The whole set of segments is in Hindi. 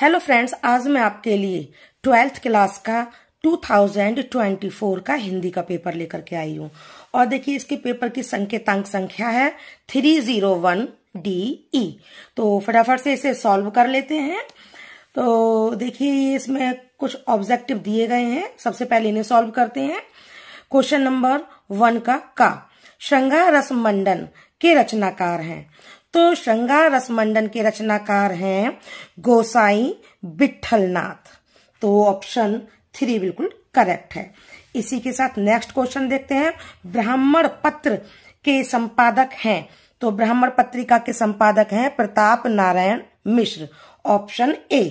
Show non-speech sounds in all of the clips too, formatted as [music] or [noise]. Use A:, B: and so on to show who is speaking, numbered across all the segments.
A: हेलो फ्रेंड्स आज मैं आपके लिए ट्वेल्थ क्लास का 2024 का हिंदी का पेपर लेकर के आई हूँ और देखिए इसके पेपर की संकेतांक संख्या है three zero one D E तो फटाफट से इसे सॉल्व कर लेते हैं तो देखिए इसमें कुछ ऑब्जेक्टिव दिए गए हैं सबसे पहले इन्हें सॉल्व करते हैं क्वेश्चन नंबर वन का का श्रृंगार मंडन के रचनाकार हैं तो श्रृंगार रसमंडन के रचनाकार हैं गोसाई बिठलनाथ तो ऑप्शन थ्री बिल्कुल करेक्ट है इसी के साथ नेक्स्ट क्वेश्चन देखते हैं ब्राह्मण पत्र के संपादक हैं तो ब्राह्मण पत्रिका के संपादक हैं प्रताप नारायण मिश्र ऑप्शन ए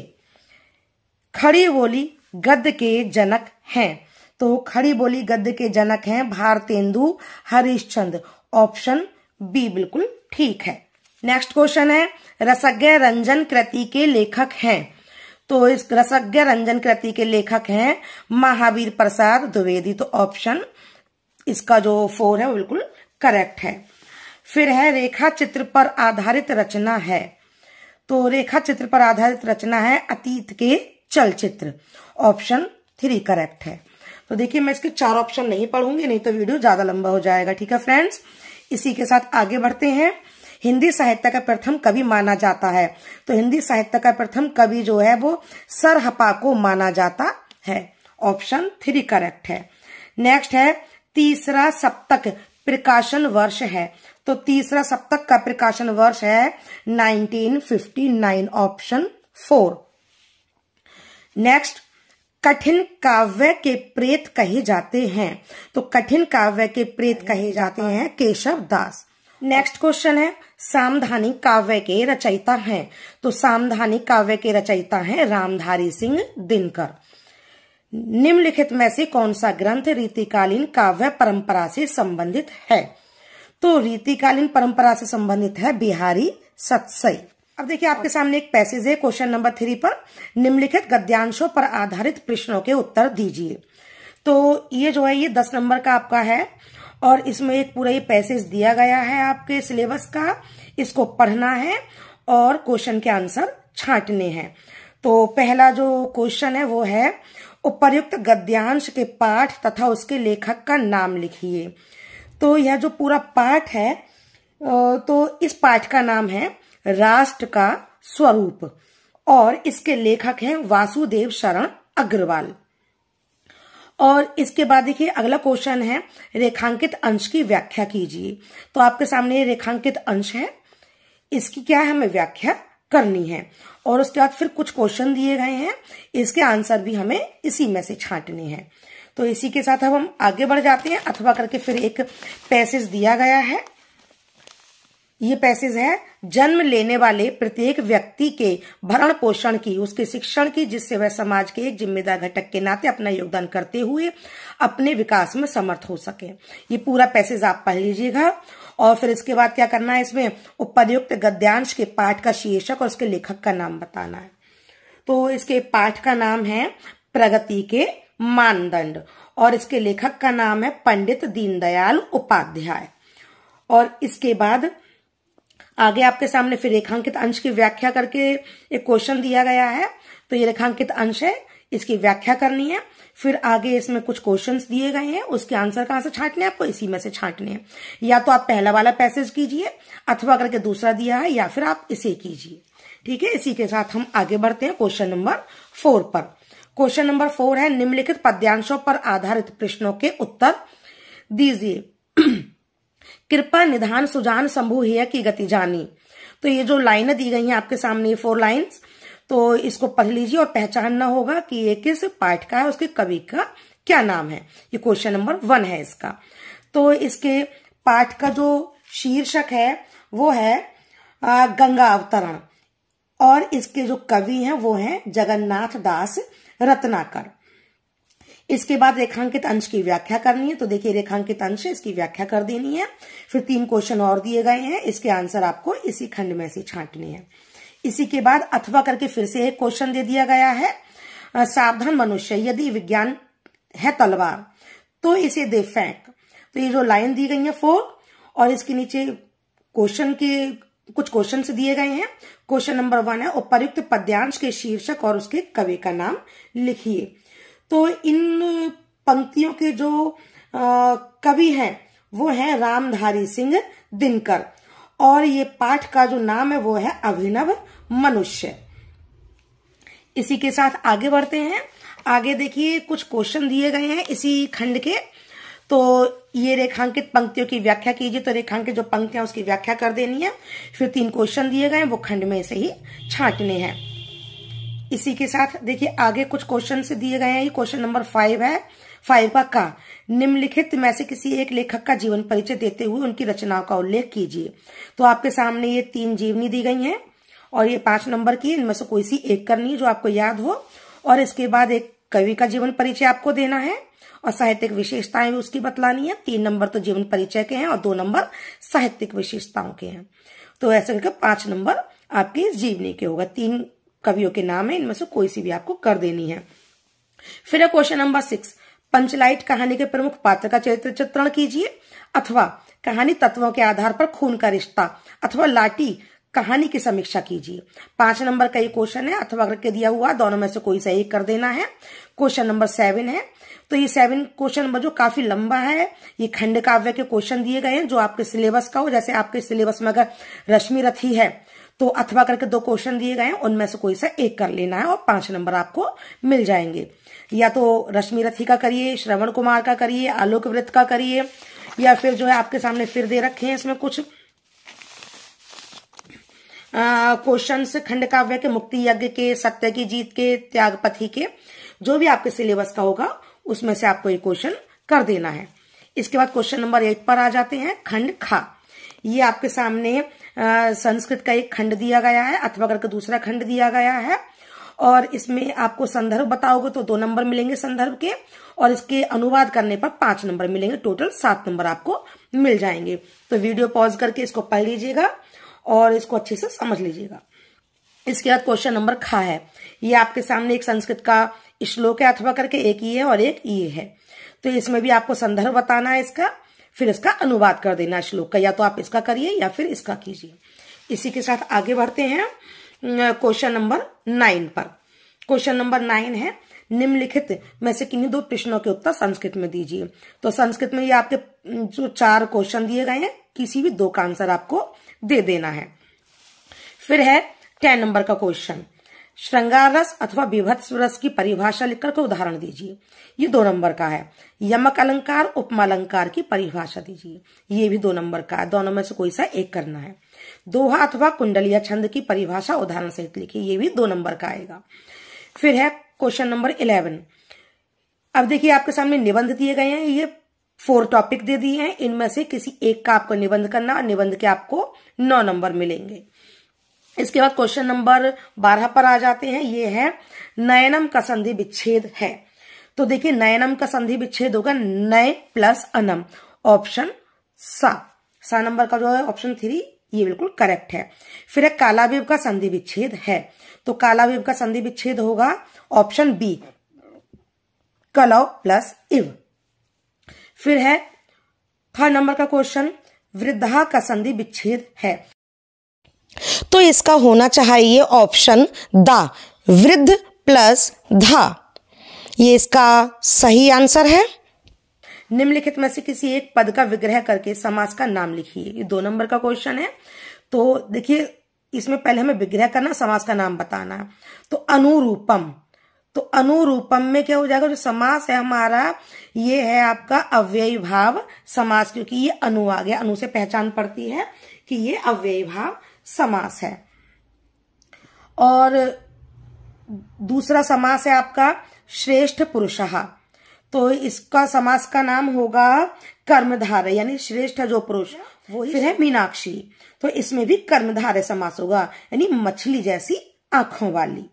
A: खड़ी बोली गद्य के जनक हैं तो खड़ी बोली गद्य के जनक हैं भारतेंदु हरिश्चंद ऑप्शन बी बिल्कुल ठीक है नेक्स्ट क्वेश्चन है रसज्ञ रंजन कृति के लेखक हैं तो इस रसज्ञ रंजन कृति के लेखक हैं महावीर प्रसाद द्विवेदी तो ऑप्शन इसका जो फोर है वो बिल्कुल करेक्ट है फिर है रेखा चित्र पर आधारित रचना है तो रेखा चित्र पर आधारित रचना है अतीत के चलचित्र ऑप्शन थ्री करेक्ट है तो देखिए मैं इसके चार ऑप्शन नहीं पढ़ूंगी नहीं तो वीडियो ज्यादा लंबा हो जाएगा ठीक है फ्रेंड्स इसी के साथ आगे बढ़ते हैं हिंदी साहित्य का प्रथम कवि माना जाता है तो हिंदी साहित्य का प्रथम कवि जो है वो सरहपा को माना जाता है ऑप्शन थ्री करेक्ट है नेक्स्ट है तीसरा सप्तक प्रकाशन वर्ष है तो तीसरा सप्तक का प्रकाशन वर्ष है 1959 ऑप्शन फोर नेक्स्ट कठिन काव्य के प्रेत कहे जाते हैं तो कठिन काव्य के प्रेत कहे जाते हैं केशव दास नेक्स्ट क्वेश्चन है सामधानी काव्य के रचयिता हैं तो सामधानी काव्य के रचयिता हैं रामधारी सिंह दिनकर निम्नलिखित में से कौन सा ग्रंथ रीतिकालीन काव्य परंपरा से संबंधित है तो रीतिकालीन परंपरा से संबंधित है बिहारी सत्सई अब देखिए आपके सामने एक पैसेज है क्वेश्चन नंबर थ्री पर निम्नलिखित गद्यांशों पर आधारित प्रश्नों के उत्तर दीजिए तो ये जो है ये दस नंबर का आपका है और इसमें एक पूरा ये पैसेज दिया गया है आपके सिलेबस का इसको पढ़ना है और क्वेश्चन के आंसर छांटने हैं तो पहला जो क्वेश्चन है वो है उपर्युक्त गद्यांश के पाठ तथा उसके लेखक का नाम लिखिए तो यह जो पूरा पाठ है तो इस पाठ का नाम है राष्ट्र का स्वरूप और इसके लेखक हैं वासुदेव शरण अग्रवाल और इसके बाद देखिए अगला क्वेश्चन है रेखांकित अंश की व्याख्या कीजिए तो आपके सामने रेखांकित अंश है इसकी क्या है हमें व्याख्या करनी है और उसके बाद फिर कुछ क्वेश्चन दिए गए हैं इसके आंसर भी हमें इसी में से छांटने हैं तो इसी के साथ अब हम आगे बढ़ जाते हैं अथवा करके फिर एक पैसेज दिया गया है ये पैसेज हैं जन्म लेने वाले प्रत्येक व्यक्ति के भरण पोषण की उसके शिक्षण की जिससे वह समाज के एक जिम्मेदार घटक के नाते अपना योगदान करते हुए अपने विकास में समर्थ हो सके ये पूरा पैसेज आप पढ़ लीजिएगा और फिर इसके बाद क्या करना है इसमें उपयुक्त गद्यांश के पाठ का शीर्षक और उसके लेखक का नाम बताना है तो इसके पाठ का नाम है प्रगति के मानदंड और इसके लेखक का नाम है पंडित दीनदयाल उपाध्याय और इसके बाद आगे आपके सामने फिर रेखांकित अंश की व्याख्या करके एक क्वेश्चन दिया गया है तो ये रेखांकित अंश है इसकी व्याख्या करनी है फिर आगे इसमें कुछ क्वेश्चंस दिए गए हैं उसके आंसर कहां से छांटने हैं आपको इसी में से छांटने हैं या तो आप पहला वाला पैसेज कीजिए अथवा करके दूसरा दिया है या फिर आप इसे कीजिए ठीक है इसी के साथ हम आगे बढ़ते हैं क्वेश्चन नंबर फोर पर क्वेश्चन नंबर फोर है निम्नलिखित पद्यांशों पर आधारित प्रश्नों के उत्तर दीजिए [clears throat] कृपा निधान सुजान शंभु है की गति जानी तो ये जो लाइनें दी गई हैं आपके सामने ये फोर लाइंस तो इसको पढ़ लीजिए और पहचानना होगा कि ये किस पाठ का है उसके कवि का क्या नाम है ये क्वेश्चन नंबर वन है इसका तो इसके पाठ का जो शीर्षक है वो है गंगा अवतरण और इसके जो कवि हैं वो हैं जगन्नाथ दास रत्नाकर इसके बाद रेखांकित अंश की व्याख्या करनी है तो देखिए रेखांकित अंश इसकी व्याख्या कर देनी है फिर तीन क्वेश्चन और दिए गए हैं इसके आंसर आपको इसी खंड में से छांटने हैं इसी के बाद अथवा करके फिर से एक क्वेश्चन दे दिया गया है सावधान मनुष्य यदि विज्ञान है तलवार तो इसे दे फेंक तो ये जो लाइन दी गई है फोर और इसके नीचे क्वेश्चन के कुछ क्वेश्चन दिए गए हैं क्वेश्चन नंबर वन है उपयुक्त पद्यांश के शीर्षक और उसके कवि का नाम लिखिए तो इन पंक्तियों के जो कवि हैं वो है रामधारी सिंह दिनकर और ये पाठ का जो नाम है वो है अभिनव मनुष्य इसी के साथ आगे बढ़ते हैं आगे देखिए कुछ क्वेश्चन दिए गए हैं इसी खंड के तो ये रेखांकित पंक्तियों की व्याख्या कीजिए तो रेखांकित जो पंक्तियां उसकी व्याख्या कर देनी है फिर तीन क्वेश्चन दिए गए हैं वो खंड में से ही छांटने हैं इसी के साथ देखिए आगे कुछ क्वेश्चन दिए गए हैं ये क्वेश्चन नंबर फाइव है फाइव का का निम्नलिखित में से किसी एक लेखक का जीवन परिचय देते हुए उनकी रचनाओं का उल्लेख कीजिए तो आपके सामने ये तीन जीवनी दी गई हैं और ये पांच नंबर की इनमें से कोई सी एक करनी है जो आपको याद हो और इसके बाद एक कवि का जीवन परिचय आपको देना है और साहित्यिक विशेषताएं भी उसकी बतलानी है तीन नंबर तो जीवन परिचय के हैं और दो नंबर साहित्यिक विशेषताओं के हैं तो ऐसे करके पांच नंबर आपकी जीवनी के होगा तीन कवियों के नाम है इनमें से कोई सी भी आपको कर देनी है फिर है क्वेश्चन नंबर सिक्स पंचलाइट कहानी के प्रमुख पात्र का चरित्र चित्रण कीजिए अथवा कहानी तत्वों के आधार पर खून का रिश्ता अथवा लाठी कहानी की समीक्षा कीजिए पांच नंबर का ये क्वेश्चन है अथवा करके दिया हुआ दोनों में से कोई सही कर देना है क्वेश्चन नंबर सेवन है तो ये सेवन क्वेश्चन नंबर जो काफी लंबा है ये खंड काव्य के क्वेश्चन दिए गए हैं जो आपके सिलेबस का हो जैसे आपके सिलेबस में अगर रश्मि रथी है तो अथवा करके दो क्वेश्चन दिए गए हैं उनमें से कोई सा एक कर लेना है और पांच नंबर आपको मिल जाएंगे या तो रश्मि रथी का करिए श्रवण कुमार का करिए आलोक व्रत का करिए या फिर जो है आपके सामने फिर दे रखे हैं इसमें कुछ क्वेश्चन खंड काव्य के मुक्ति यज्ञ के सत्य की जीत के त्यागपति के जो भी आपके सिलेबस का होगा उसमें से आपको ये क्वेश्चन कर देना है इसके बाद क्वेश्चन नंबर एट पर आ जाते हैं खंड खा ये आपके सामने संस्कृत का एक खंड दिया गया है अथवा का दूसरा खंड दिया गया है और इसमें आपको संदर्भ बताओगे तो दो नंबर मिलेंगे संदर्भ के और इसके अनुवाद करने पर पांच नंबर मिलेंगे टोटल सात नंबर आपको मिल जाएंगे तो वीडियो पॉज करके इसको पढ़ लीजिएगा और इसको अच्छे से समझ लीजिएगा इसके बाद क्वेश्चन नंबर खा है ये आपके सामने एक संस्कृत का श्लोक है अथवा करके एक ये है और एक ये है तो इसमें भी आपको संदर्भ बताना है इसका फिर इसका अनुवाद कर देना श्लोक का या तो आप इसका करिए या फिर इसका कीजिए इसी के साथ आगे बढ़ते हैं क्वेश्चन नंबर नाइन पर क्वेश्चन नंबर नाइन है निम्नलिखित में से किन्हीं दो प्रश्नों के उत्तर संस्कृत में दीजिए तो संस्कृत में ये आपके जो चार क्वेश्चन दिए गए हैं किसी भी दो का आंसर आपको दे देना है फिर है टेन नंबर का क्वेश्चन श्रृंगार रस अथवा विभत्स रस की परिभाषा लिखकर के उदाहरण दीजिए ये दो नंबर का है यमक अलंकार उपमा अलंकार की परिभाषा दीजिए ये भी दो नंबर का है दोनों में से कोई सा एक करना है दोहा अथवा कुंडलिया छंद की परिभाषा उदाहरण सहित लिखिए ये भी दो नंबर का आएगा फिर है क्वेश्चन नंबर इलेवन अब देखिए आपके सामने निबंध दिए गए हैं ये फोर टॉपिक दे दिए हैं इनमें से किसी एक का आपको निबंध करना और निबंध के आपको नौ नंबर मिलेंगे इसके बाद क्वेश्चन नंबर बारह पर आ जाते हैं ये है नयनम का संधि विच्छेद है तो देखिए नयनम का संधि विच्छेद होगा नय प्लस अनम ऑप्शन सा सा नंबर का जो है ऑप्शन थ्री ये बिल्कुल करेक्ट है फिर है कालावेब का संधि विच्छेद है तो कालावेब का संधि विच्छेद होगा ऑप्शन बी कलव प्लस इव फिर है थर्ड नंबर का क्वेश्चन वृद्धा का संधि विच्छेद है तो इसका होना चाहिए ऑप्शन द वृद्ध प्लस धा ये इसका सही आंसर है निम्नलिखित में से किसी एक पद का विग्रह करके समास का नाम लिखिए ये दो नंबर का क्वेश्चन है तो देखिए इसमें पहले हमें विग्रह करना समास का नाम बताना तो अनुरूपम तो अनुरूपम में क्या हो जाएगा जो समास है हमारा ये है आपका अव्यय भाव समास क्योंकि ये अनु आ गया अनु से पहचान पड़ती है कि ये अव्यय भाव समास है और दूसरा समास है आपका श्रेष्ठ पुरुष तो इसका समास का नाम होगा कर्मधारय यानी श्रेष्ठ जो पुरुष वो फिर है मीनाक्षी तो इसमें भी कर्मधारय समास होगा यानी मछली जैसी आंखों वाली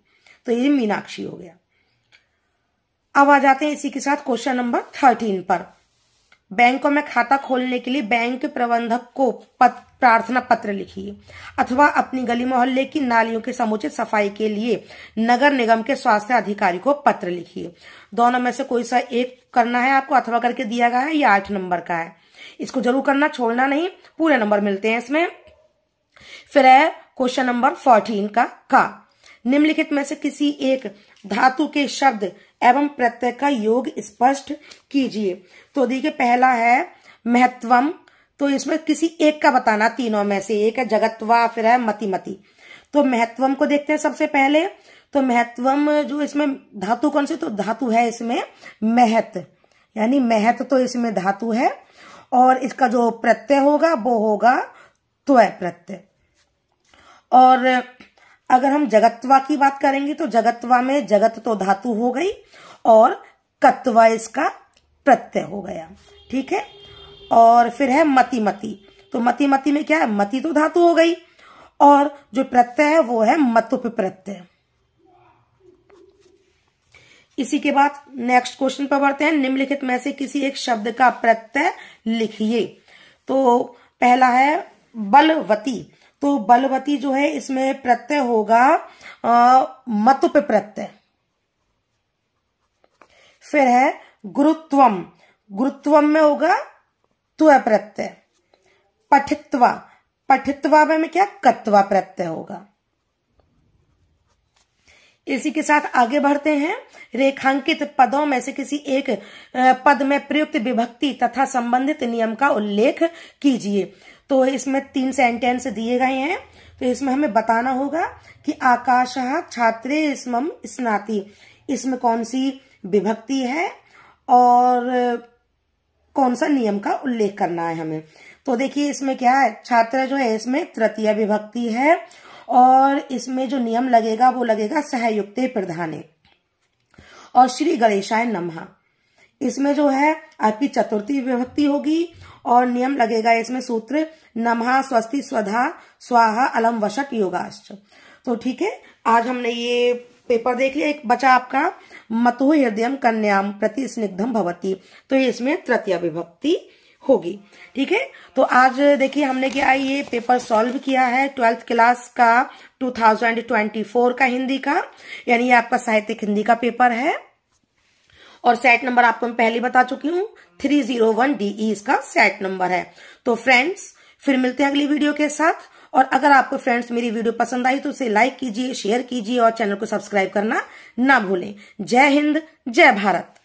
A: तो ये मीनाक्षी हो गया अब आ जाते हैं इसी के साथ क्वेश्चन नंबर थर्टीन पर बैंकों में खाता खोलने के लिए बैंक प्रबंधक को पत, प्रार्थना पत्र लिखिए अथवा अपनी गली मोहल्ले की नालियों की समुचित सफाई के लिए नगर निगम के स्वास्थ्य अधिकारी को पत्र लिखिए दोनों में से कोई सा एक करना है आपको अथवा करके दिया गया है या आठ नंबर का है इसको जरूर करना छोड़ना नहीं पूरे नंबर मिलते हैं इसमें फिर है क्वेश्चन नंबर फोर्टीन का का निम्नलिखित में से किसी एक धातु के शब्द एवं प्रत्यय का योग स्पष्ट कीजिए तो देखिए पहला है महत्वम तो इसमें किसी एक का बताना तीनों में से एक है जगतवा फिर है मति मति तो महत्वम को देखते हैं सबसे पहले तो महत्वम जो इसमें धातु कौन से तो धातु है इसमें महत यानी महत तो इसमें धातु है और इसका जो प्रत्यय होगा वो होगा त्वय प्रत्यय और अगर हम जगतवा की बात करेंगे तो जगतवा में जगत तो धातु हो गई और कत्वा इसका प्रत्यय हो गया ठीक है और फिर है मति मति तो मति मति में क्या है मति तो धातु हो गई और जो प्रत्यय है वो है मतुप प्रत्यय इसी के बाद नेक्स्ट क्वेश्चन पर बढ़ते हैं निम्नलिखित में से किसी एक शब्द का प्रत्यय लिखिए तो पहला है बलवती तो बलवती जो है इसमें प्रत्यय होगा मतुप प्रत्यय फिर है गुरुत्वम गुरुत्वम में होगा त्व प्रत्यय पठित्वा पठित्वा में क्या कत्वा प्रत्यय होगा इसी के साथ आगे बढ़ते हैं रेखांकित पदों में से किसी एक पद में प्रयुक्त विभक्ति तथा संबंधित नियम का उल्लेख कीजिए तो इसमें तीन सेंटेंस दिए गए हैं तो इसमें हमें बताना होगा कि आकाश छात्रे स्मम स्नाति इसमें कौन सी विभक्ति है और कौन सा नियम का उल्लेख करना है हमें तो देखिए इसमें क्या है छात्र जो है इसमें तृतीय विभक्ति है और इसमें जो नियम लगेगा वो लगेगा सहयुक्त प्रधाने और श्री गणेशाय नमः इसमें जो है आपकी चतुर्थी विभक्ति होगी और नियम लगेगा इसमें सूत्र नमहा स्वस्ति स्वधा स्वाहा अलम वशक योगाश्च तो ठीक है आज हमने ये पेपर देख लिया एक बचा आपका मतु हृदय कन्याम प्रति स्निग्धम भवती तो इसमें तृतीय विभक्ति होगी ठीक है तो आज देखिए हमने क्या ये पेपर सॉल्व किया है ट्वेल्थ क्लास का 2024 का हिंदी का यानी आपका साहित्यिक हिंदी का पेपर है और सेट नंबर आपको मैं पहले बता चुकी हूँ three zero one D E इसका सेट नंबर है तो फ्रेंड्स फिर मिलते हैं अगली वीडियो के साथ और अगर आपको फ्रेंड्स मेरी वीडियो पसंद आई तो उसे लाइक कीजिए शेयर कीजिए और चैनल को सब्सक्राइब करना ना भूलें जय हिंद जय भारत